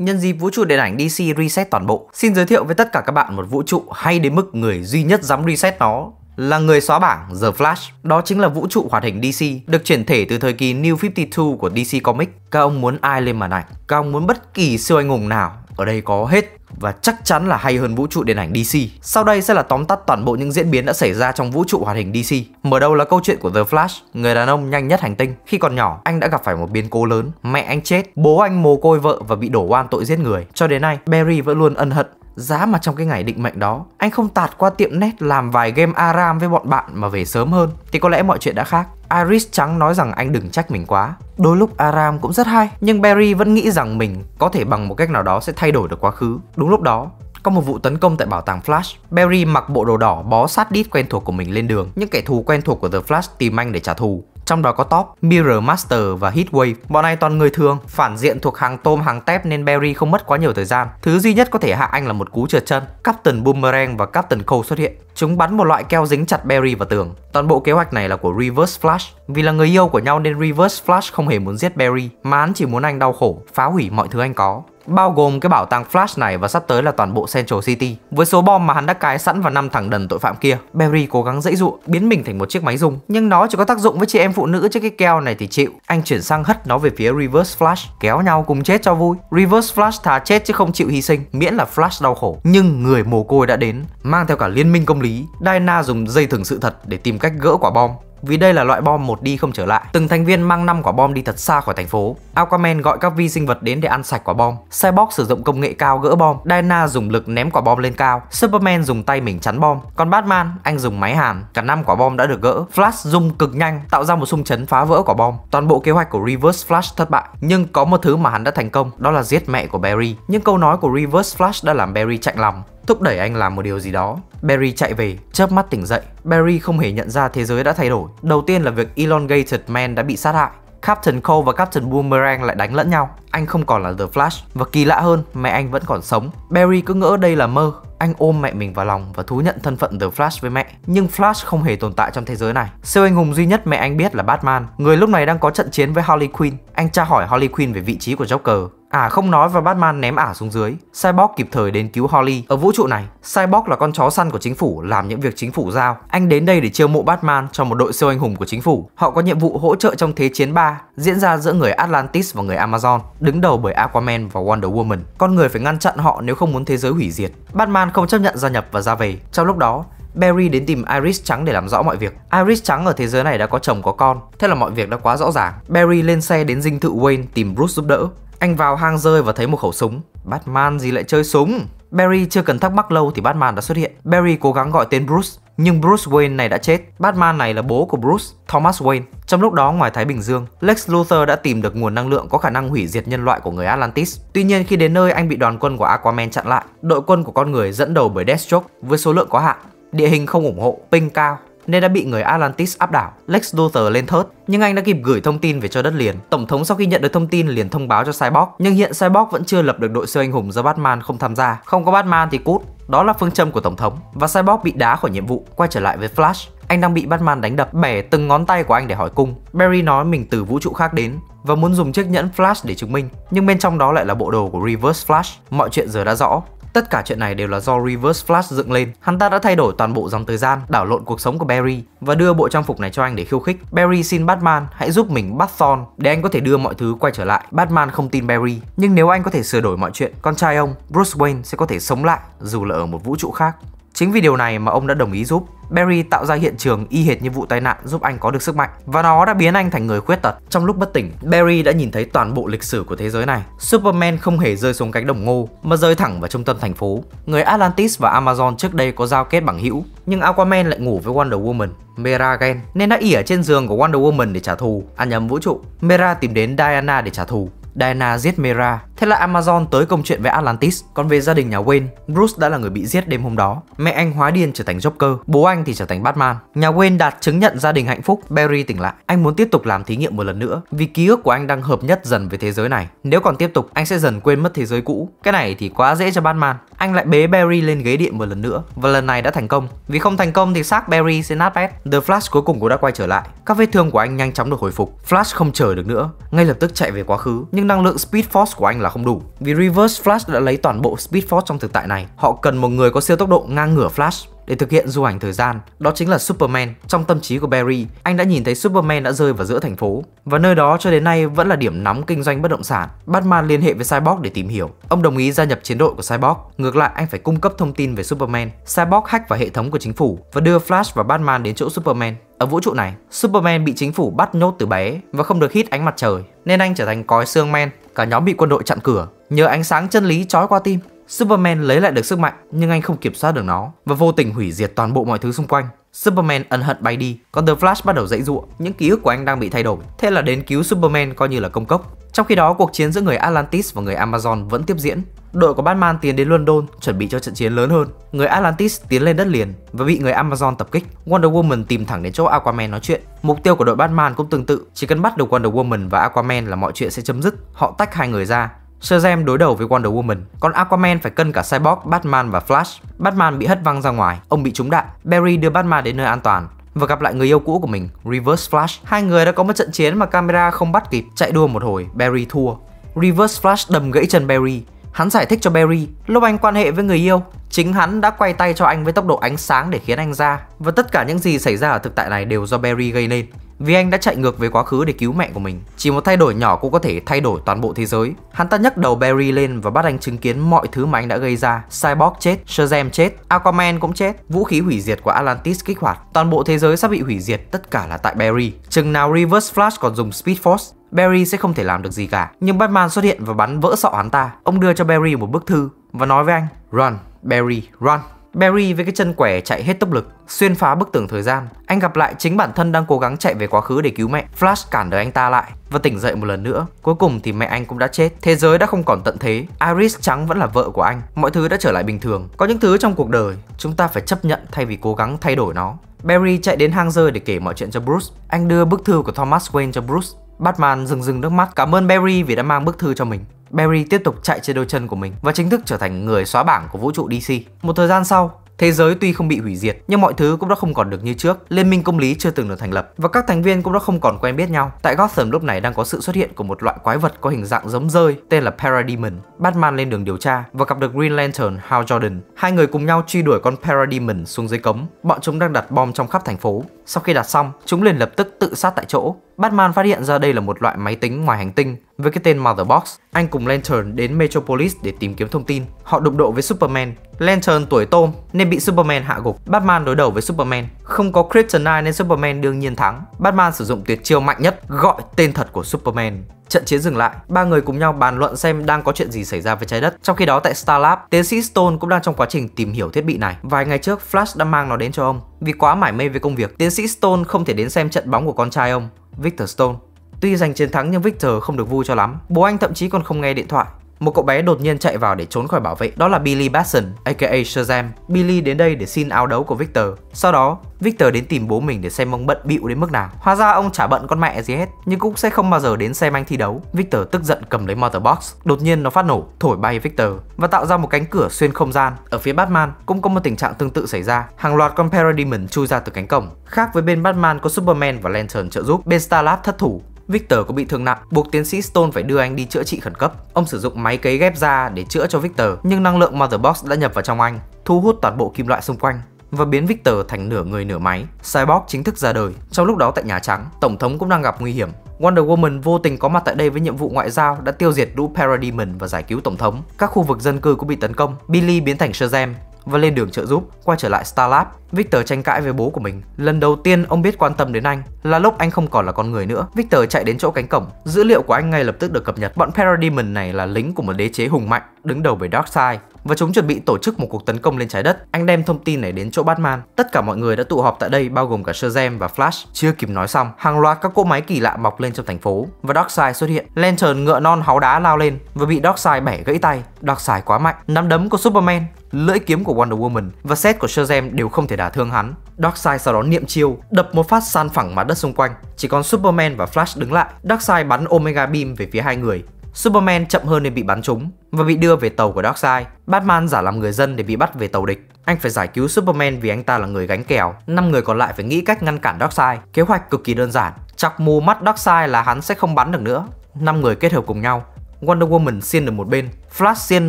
Nhân dịp vũ trụ điện ảnh DC reset toàn bộ, xin giới thiệu với tất cả các bạn một vũ trụ hay đến mức người duy nhất dám reset nó là người xóa bảng The Flash. Đó chính là vũ trụ hoạt hình DC, được chuyển thể từ thời kỳ New 52 của DC Comics. Các ông muốn ai lên màn ảnh? Các ông muốn bất kỳ siêu anh hùng nào ở đây có hết và chắc chắn là hay hơn vũ trụ điện ảnh DC. Sau đây sẽ là tóm tắt toàn bộ những diễn biến đã xảy ra trong vũ trụ hoạt hình DC. Mở đầu là câu chuyện của The Flash, người đàn ông nhanh nhất hành tinh. Khi còn nhỏ, anh đã gặp phải một biến cố lớn, mẹ anh chết, bố anh mồ côi vợ và bị đổ oan tội giết người. Cho đến nay, Barry vẫn luôn ân hận Giá mà trong cái ngày định mệnh đó, anh không tạt qua tiệm net làm vài game Aram với bọn bạn mà về sớm hơn thì có lẽ mọi chuyện đã khác. Iris trắng nói rằng anh đừng trách mình quá. Đôi lúc Aram cũng rất hay, nhưng Barry vẫn nghĩ rằng mình có thể bằng một cách nào đó sẽ thay đổi được quá khứ. Đúng lúc đó, có một vụ tấn công tại bảo tàng Flash, Barry mặc bộ đồ đỏ bó sát đít quen thuộc của mình lên đường, những kẻ thù quen thuộc của The Flash tìm anh để trả thù. Trong đó có Top, Mirror Master và Heatwave. Bọn này toàn người thương, phản diện thuộc hàng tôm hàng tép nên Barry không mất quá nhiều thời gian. Thứ duy nhất có thể hạ anh là một cú trượt chân. Captain Boomerang và Captain Cole xuất hiện. Chúng bắn một loại keo dính chặt Barry vào tường. Toàn bộ kế hoạch này là của Reverse Flash. Vì là người yêu của nhau nên Reverse Flash không hề muốn giết Barry, mà hắn chỉ muốn anh đau khổ, phá hủy mọi thứ anh có bao gồm cái bảo tàng Flash này và sắp tới là toàn bộ Central City. Với số bom mà hắn đã cài sẵn vào năm thằng đần tội phạm kia, Barry cố gắng dãy dụ biến mình thành một chiếc máy dùng. Nhưng nó chỉ có tác dụng với chị em phụ nữ chứ cái keo này thì chịu. Anh chuyển sang hất nó về phía Reverse Flash, kéo nhau cùng chết cho vui. Reverse Flash thà chết chứ không chịu hy sinh, miễn là Flash đau khổ. Nhưng người mồ côi đã đến, mang theo cả liên minh công lý. Diana dùng dây thừng sự thật để tìm cách gỡ quả bom vì đây là loại bom một đi không trở lại. Từng thành viên mang 5 quả bom đi thật xa khỏi thành phố. Aquaman gọi các vi sinh vật đến để ăn sạch quả bom. Cyborg sử dụng công nghệ cao gỡ bom. Diana dùng lực ném quả bom lên cao. Superman dùng tay mình chắn bom. Còn Batman, anh dùng máy hàn. Cả năm quả bom đã được gỡ. Flash dùng cực nhanh, tạo ra một xung chấn phá vỡ quả bom. Toàn bộ kế hoạch của Reverse Flash thất bại, nhưng có một thứ mà hắn đã thành công, đó là giết mẹ của Barry. Những câu nói của Reverse Flash đã làm Barry chạy lòng, thúc đẩy anh làm một điều gì đó. Barry chạy về, chớp mắt tỉnh dậy. Barry không hề nhận ra thế giới đã thay đổi. Đầu tiên là việc Elongated Man đã bị sát hại. Captain Cole và Captain Boomerang lại đánh lẫn nhau. Anh không còn là The Flash và kỳ lạ hơn, mẹ anh vẫn còn sống. Barry cứ ngỡ đây là mơ. Anh ôm mẹ mình vào lòng và thú nhận thân phận The Flash với mẹ. Nhưng Flash không hề tồn tại trong thế giới này. Siêu anh hùng duy nhất mẹ anh biết là Batman, người lúc này đang có trận chiến với Harley Quinn. Anh tra hỏi Harley Quinn về vị trí của Joker Ả à, không nói và Batman ném Ả xuống dưới. Cyborg kịp thời đến cứu Holly. Ở vũ trụ này, Cyborg là con chó săn của chính phủ làm những việc chính phủ giao. Anh đến đây để chiêu mộ Batman cho một đội siêu anh hùng của chính phủ. Họ có nhiệm vụ hỗ trợ trong Thế chiến 3 diễn ra giữa người Atlantis và người Amazon, đứng đầu bởi Aquaman và Wonder Woman. Con người phải ngăn chặn họ nếu không muốn thế giới hủy diệt. Batman không chấp nhận gia nhập và ra về. Trong lúc đó, Barry đến tìm Iris trắng để làm rõ mọi việc. Iris trắng ở thế giới này đã có chồng có con, thế là mọi việc đã quá rõ ràng. Barry lên xe đến dinh thự Wayne tìm Bruce giúp đỡ. Anh vào hang rơi và thấy một khẩu súng. Batman gì lại chơi súng? Barry chưa cần thắc mắc lâu thì Batman đã xuất hiện. Barry cố gắng gọi tên Bruce, nhưng Bruce Wayne này đã chết. Batman này là bố của Bruce, Thomas Wayne. Trong lúc đó ngoài Thái Bình Dương, Lex Luthor đã tìm được nguồn năng lượng có khả năng hủy diệt nhân loại của người Atlantis. Tuy nhiên khi đến nơi anh bị đoàn quân của Aquaman chặn lại. Đội quân của con người dẫn đầu bởi Deathstroke với số lượng có hạn. Địa hình không ủng hộ, ping cao nên đã bị người Atlantis áp đảo. Lex Luthor lên thớt, nhưng anh đã kịp gửi thông tin về cho đất liền. Tổng thống sau khi nhận được thông tin liền thông báo cho Cyborg, nhưng hiện Cyborg vẫn chưa lập được đội siêu anh hùng do Batman không tham gia. Không có Batman thì cút. Đó là phương châm của tổng thống và Cyborg bị đá khỏi nhiệm vụ, quay trở lại với Flash. Anh đang bị Batman đánh đập, bẻ từng ngón tay của anh để hỏi cung. Barry nói mình từ vũ trụ khác đến và muốn dùng chiếc nhẫn Flash để chứng minh, nhưng bên trong đó lại là bộ đồ của Reverse Flash. Mọi chuyện giờ đã rõ, Tất cả chuyện này đều là do Reverse Flash dựng lên. Hắn ta đã thay đổi toàn bộ dòng thời gian, đảo lộn cuộc sống của Barry và đưa bộ trang phục này cho anh để khiêu khích. Barry xin Batman hãy giúp mình bắt Thorn để anh có thể đưa mọi thứ quay trở lại. Batman không tin Barry, nhưng nếu anh có thể sửa đổi mọi chuyện, con trai ông, Bruce Wayne sẽ có thể sống lại dù là ở một vũ trụ khác. Chính vì điều này mà ông đã đồng ý giúp. Barry tạo ra hiện trường y hệt như vụ tai nạn giúp anh có được sức mạnh và nó đã biến anh thành người khuyết tật. Trong lúc bất tỉnh, Barry đã nhìn thấy toàn bộ lịch sử của thế giới này. Superman không hề rơi xuống cánh đồng ngô mà rơi thẳng vào trung tâm thành phố. Người Atlantis và Amazon trước đây có giao kết bằng hữu, nhưng Aquaman lại ngủ với Wonder Woman, Mera Gen nên đã ỉa trên giường của Wonder Woman để trả thù, ăn à nhầm vũ trụ. Mera tìm đến Diana để trả thù Diana giết Mera. Thế là Amazon tới công chuyện với Atlantis. Còn về gia đình nhà Wayne, Bruce đã là người bị giết đêm hôm đó. Mẹ anh hóa điên trở thành Joker, bố anh thì trở thành Batman. Nhà Wayne đạt chứng nhận gia đình hạnh phúc, Barry tỉnh lại. Anh muốn tiếp tục làm thí nghiệm một lần nữa vì ký ức của anh đang hợp nhất dần với thế giới này. Nếu còn tiếp tục, anh sẽ dần quên mất thế giới cũ. Cái này thì quá dễ cho Batman. Anh lại bế Barry lên ghế điện một lần nữa và lần này đã thành công. Vì không thành công thì xác Barry sẽ nát bét. The Flash cuối cùng cũng đã quay trở lại. Các vết thương của anh nhanh chóng được hồi phục. Flash không chờ được nữa, ngay lập tức chạy về quá khứ. Nhưng nhưng năng lượng Speed Force của anh là không đủ. Vì Reverse Flash đã lấy toàn bộ Speed Force trong thực tại này, họ cần một người có siêu tốc độ ngang ngửa Flash để thực hiện du hành thời gian, đó chính là Superman. Trong tâm trí của Barry, anh đã nhìn thấy Superman đã rơi vào giữa thành phố và nơi đó cho đến nay vẫn là điểm nóng kinh doanh bất động sản. Batman liên hệ với Cyborg để tìm hiểu. Ông đồng ý gia nhập chiến đội của Cyborg. Ngược lại, anh phải cung cấp thông tin về Superman. Cyborg hack vào hệ thống của chính phủ và đưa Flash và Batman đến chỗ Superman. Ở vũ trụ này, Superman bị chính phủ bắt nhốt từ bé và không được hít ánh mặt trời, nên anh trở thành cói xương men. Cả nhóm bị quân đội chặn cửa, nhờ ánh sáng chân lý trói qua tim. Superman lấy lại được sức mạnh nhưng anh không kiểm soát được nó và vô tình hủy diệt toàn bộ mọi thứ xung quanh. Superman ân hận bay đi, còn The Flash bắt đầu dãy dụa, những ký ức của anh đang bị thay đổi, thế là đến cứu Superman coi như là công cốc. Trong khi đó, cuộc chiến giữa người Atlantis và người Amazon vẫn tiếp diễn. Đội của Batman tiến đến London chuẩn bị cho trận chiến lớn hơn. Người Atlantis tiến lên đất liền và bị người Amazon tập kích. Wonder Woman tìm thẳng đến chỗ Aquaman nói chuyện. Mục tiêu của đội Batman cũng tương tự, chỉ cần bắt được Wonder Woman và Aquaman là mọi chuyện sẽ chấm dứt. Họ tách hai người ra Shazam đối đầu với Wonder Woman, còn Aquaman phải cân cả Cyborg, Batman và Flash. Batman bị hất văng ra ngoài, ông bị trúng đạn. Barry đưa Batman đến nơi an toàn và gặp lại người yêu cũ của mình, Reverse Flash. Hai người đã có một trận chiến mà camera không bắt kịp, chạy đua một hồi, Barry thua. Reverse Flash đầm gãy chân Barry. Hắn giải thích cho Barry, lúc anh quan hệ với người yêu, Chính hắn đã quay tay cho anh với tốc độ ánh sáng để khiến anh ra và tất cả những gì xảy ra ở thực tại này đều do Barry gây nên. Vì anh đã chạy ngược về quá khứ để cứu mẹ của mình Chỉ một thay đổi nhỏ cũng có thể thay đổi toàn bộ thế giới Hắn ta nhấc đầu Barry lên và bắt anh chứng kiến mọi thứ mà anh đã gây ra Cyborg chết, Shazam chết, Aquaman cũng chết Vũ khí hủy diệt của Atlantis kích hoạt Toàn bộ thế giới sắp bị hủy diệt tất cả là tại Barry Chừng nào Reverse Flash còn dùng Speed Force Barry sẽ không thể làm được gì cả Nhưng Batman xuất hiện và bắn vỡ sọ hắn ta Ông đưa cho Barry một bức thư và nói với anh Run, Barry, run Barry với cái chân quẻ chạy hết tốc lực, xuyên phá bức tường thời gian. Anh gặp lại chính bản thân đang cố gắng chạy về quá khứ để cứu mẹ. Flash cản đời anh ta lại và tỉnh dậy một lần nữa. Cuối cùng thì mẹ anh cũng đã chết. Thế giới đã không còn tận thế. Iris trắng vẫn là vợ của anh. Mọi thứ đã trở lại bình thường. Có những thứ trong cuộc đời chúng ta phải chấp nhận thay vì cố gắng thay đổi nó. Barry chạy đến hang rơi để kể mọi chuyện cho Bruce. Anh đưa bức thư của Thomas Wayne cho Bruce. Batman dừng dừng nước mắt cảm ơn Barry vì đã mang bức thư cho mình. Barry tiếp tục chạy trên đôi chân của mình và chính thức trở thành người xóa bảng của vũ trụ DC. Một thời gian sau, Thế giới tuy không bị hủy diệt, nhưng mọi thứ cũng đã không còn được như trước. Liên minh công lý chưa từng được thành lập và các thành viên cũng đã không còn quen biết nhau. Tại Gotham lúc này đang có sự xuất hiện của một loại quái vật có hình dạng giống rơi tên là Parademon. Batman lên đường điều tra và gặp được Green Lantern Hal Jordan. Hai người cùng nhau truy đuổi con Parademon xuống dưới cống. Bọn chúng đang đặt bom trong khắp thành phố. Sau khi đặt xong, chúng liền lập tức tự sát tại chỗ. Batman phát hiện ra đây là một loại máy tính ngoài hành tinh với cái tên Motherbox, anh cùng Lantern đến Metropolis để tìm kiếm thông tin. Họ đụng độ với Superman. Lantern tuổi tôm nên bị Superman hạ gục. Batman đối đầu với Superman. Không có Kryptonite nên Superman đương nhiên thắng. Batman sử dụng tuyệt chiêu mạnh nhất, gọi tên thật của Superman. Trận chiến dừng lại, ba người cùng nhau bàn luận xem đang có chuyện gì xảy ra với trái đất. Trong khi đó tại Star Starlab, tiến sĩ Stone cũng đang trong quá trình tìm hiểu thiết bị này. Vài ngày trước, Flash đã mang nó đến cho ông. Vì quá mải mê với công việc, tiến sĩ Stone không thể đến xem trận bóng của con trai ông, Victor Stone. Tuy giành chiến thắng nhưng Victor không được vui cho lắm. Bố anh thậm chí còn không nghe điện thoại một cậu bé đột nhiên chạy vào để trốn khỏi bảo vệ, đó là Billy Batson, aka Shazam. Billy đến đây để xin áo đấu của Victor. Sau đó, Victor đến tìm bố mình để xem ông bận bịu đến mức nào. Hóa ra ông chả bận con mẹ gì hết, nhưng cũng sẽ không bao giờ đến xem anh thi đấu. Victor tức giận cầm lấy Mother Box, đột nhiên nó phát nổ, thổi bay Victor và tạo ra một cánh cửa xuyên không gian. Ở phía Batman cũng có một tình trạng tương tự xảy ra, hàng loạt con Parademon chui ra từ cánh cổng. Khác với bên Batman có Superman và Lantern trợ giúp, bên Starlab thất thủ Victor có bị thương nặng, buộc tiến sĩ Stone phải đưa anh đi chữa trị khẩn cấp. Ông sử dụng máy cấy ghép da để chữa cho Victor, nhưng năng lượng Motherbox đã nhập vào trong anh, thu hút toàn bộ kim loại xung quanh và biến Victor thành nửa người nửa máy. Cyborg chính thức ra đời. Trong lúc đó tại Nhà Trắng, Tổng thống cũng đang gặp nguy hiểm. Wonder Woman vô tình có mặt tại đây với nhiệm vụ ngoại giao đã tiêu diệt lũ Parademon và giải cứu Tổng thống. Các khu vực dân cư cũng bị tấn công. Billy biến thành Shazam, và lên đường trợ giúp, quay trở lại Starlab. Victor tranh cãi với bố của mình. Lần đầu tiên ông biết quan tâm đến anh là lúc anh không còn là con người nữa. Victor chạy đến chỗ cánh cổng. Dữ liệu của anh ngay lập tức được cập nhật. Bọn Parademon này là lính của một đế chế hùng mạnh, đứng đầu bởi Darkseid và chúng chuẩn bị tổ chức một cuộc tấn công lên trái đất. Anh đem thông tin này đến chỗ Batman. Tất cả mọi người đã tụ họp tại đây bao gồm cả Shazam và Flash. Chưa kịp nói xong, hàng loạt các cỗ máy kỳ lạ mọc lên trong thành phố và Darkseid xuất hiện. Lantern ngựa non háo đá lao lên và bị Darkseid bẻ gãy tay. Darkseid quá mạnh, nắm đấm của Superman lưỡi kiếm của Wonder Woman và xét của Shazam đều không thể đả thương hắn. Darkseid sau đó niệm chiêu, đập một phát san phẳng mặt đất xung quanh. Chỉ còn Superman và Flash đứng lại, Darkseid bắn Omega Beam về phía hai người. Superman chậm hơn nên bị bắn trúng và bị đưa về tàu của Darkseid. Batman giả làm người dân để bị bắt về tàu địch. Anh phải giải cứu Superman vì anh ta là người gánh kèo. Năm người còn lại phải nghĩ cách ngăn cản Darkseid. Kế hoạch cực kỳ đơn giản, chọc mù mắt Darkseid là hắn sẽ không bắn được nữa. Năm người kết hợp cùng nhau, Wonder Woman xiên được một bên, Flash xiên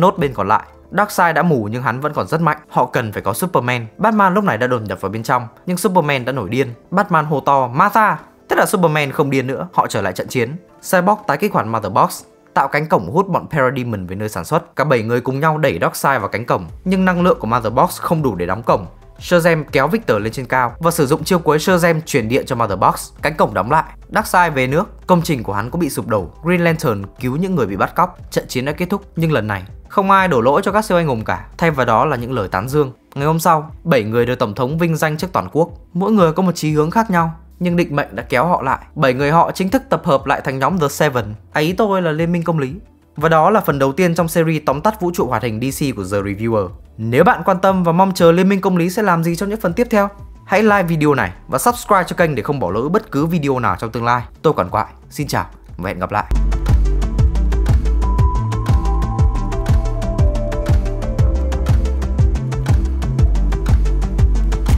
nốt bên còn lại Darkseid đã mù nhưng hắn vẫn còn rất mạnh, họ cần phải có Superman. Batman lúc này đã đột nhập vào bên trong, nhưng Superman đã nổi điên. Batman hô to, Martha! Thế là Superman không điên nữa, họ trở lại trận chiến. Cyborg tái kích hoạt Mother Box, tạo cánh cổng hút bọn Parademon về nơi sản xuất. Cả 7 người cùng nhau đẩy Darkseid vào cánh cổng, nhưng năng lượng của Motherbox không đủ để đóng cổng. Shazam kéo Victor lên trên cao và sử dụng chiêu cuối Shazam truyền điện cho Motherbox, cánh cổng đóng lại. Darkseid về nước, công trình của hắn cũng bị sụp đổ. Green Lantern cứu những người bị bắt cóc, trận chiến đã kết thúc nhưng lần này không ai đổ lỗi cho các siêu anh hùng cả, thay vào đó là những lời tán dương. Ngày hôm sau, 7 người được Tổng thống vinh danh trước toàn quốc, mỗi người có một chí hướng khác nhau nhưng định mệnh đã kéo họ lại. Bảy người họ chính thức tập hợp lại thành nhóm The Seven. Ấy tôi là Liên minh công lý. Và đó là phần đầu tiên trong series tóm tắt vũ trụ hoạt hình DC của The Reviewer. Nếu bạn quan tâm và mong chờ Liên minh công lý sẽ làm gì trong những phần tiếp theo, hãy like video này và subscribe cho kênh để không bỏ lỡ bất cứ video nào trong tương lai. Tôi Quản Quại, xin chào và hẹn gặp lại.